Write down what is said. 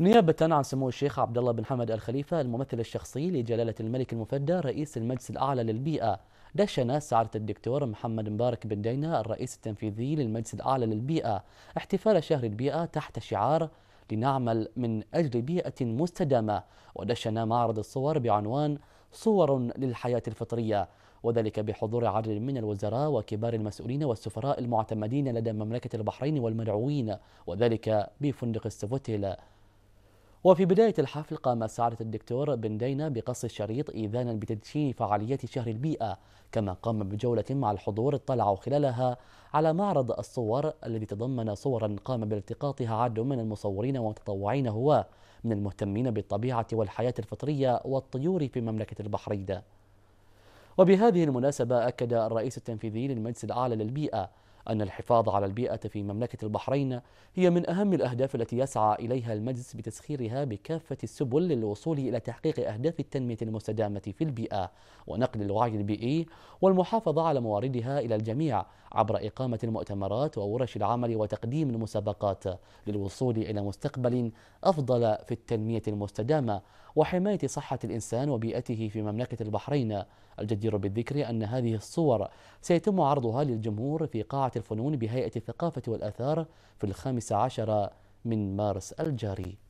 نيابة عن سمو الشيخ عبد الله بن حمد الخليفة الممثل الشخصي لجلالة الملك المفدى رئيس المجلس الأعلى للبيئة دشن سعادة الدكتور محمد مبارك بن دينا الرئيس التنفيذي للمجلس الأعلى للبيئة احتفال شهر البيئة تحت شعار لنعمل من أجل بيئة مستدامة ودشن معرض الصور بعنوان صور للحياة الفطرية وذلك بحضور عدد من الوزراء وكبار المسؤولين والسفراء المعتمدين لدى مملكة البحرين والمدعوين وذلك بفندق السفوتيل وفي بداية الحفل قام سعادة الدكتور بن دينا بقص الشريط إيذانا بتدشين فعاليات شهر البيئة كما قام بجولة مع الحضور اطلعوا خلالها على معرض الصور الذي تضمن صورا قام بالتقاطها عدد من المصورين والمتطوعين هو من المهتمين بالطبيعة والحياة الفطرية والطيور في مملكة البحرين وبهذه المناسبة أكد الرئيس التنفيذي للمجلس الأعلى للبيئة أن الحفاظ على البيئة في مملكة البحرين هي من أهم الأهداف التي يسعى إليها المجلس بتسخيرها بكافة السبل للوصول إلى تحقيق أهداف التنمية المستدامة في البيئة ونقل الوعي البيئي والمحافظة على مواردها إلى الجميع عبر إقامة المؤتمرات وورش العمل وتقديم المسابقات للوصول إلى مستقبل أفضل في التنمية المستدامة وحماية صحة الإنسان وبيئته في مملكة البحرين الجدير بالذكر أن هذه الصور سيتم عرضها للجمهور في قاعة الفنون بهيئة الثقافة والآثار في الخامس عشر من مارس الجاري